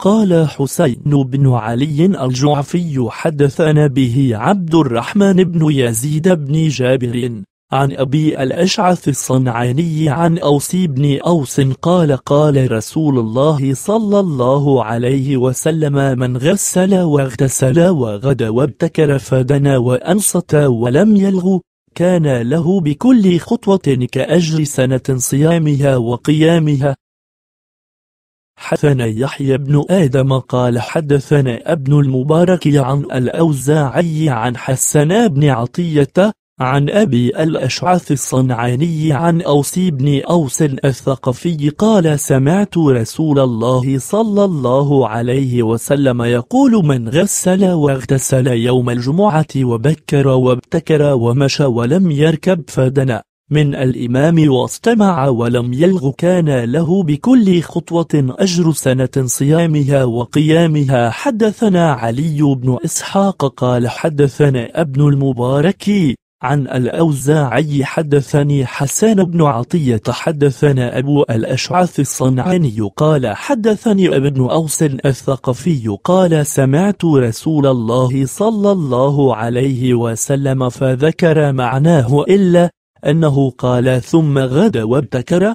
قال حسين بن علي الجعفي حدثنا به عبد الرحمن بن يزيد بن جابر عن أبي الأشعث الصنعاني عن أوس بن أوس قال قال رسول الله صلى الله عليه وسلم من غسل واغتسل وغدا وابتكر فدنا وأنصت ولم يلغ كان له بكل خطوة كأجر سنة صيامها وقيامها حدثنا يحيى بن آدم قال حدثنا ابن المبارك عن الأوزاعي عن حسن بن عطية عن أبي الأشعث الصنعاني عن أوسي بن أوس الثقفي قال سمعت رسول الله صلى الله عليه وسلم يقول من غسل واغتسل يوم الجمعة وبكر وابتكر ومشى ولم يركب فدنا من الإمام واستمع ولم يلغ كان له بكل خطوة أجر سنة صيامها وقيامها حدثنا علي بن إسحاق قال حدثنا ابن المبارك عن الأوزاعي حدثني حسان بن عطية حدثنا أبو الأشعث الصنعاني قال حدثني ابن أوس الثقفي قال سمعت رسول الله صلى الله عليه وسلم فذكر معناه إلا أنه قال ثم غدا وابتكر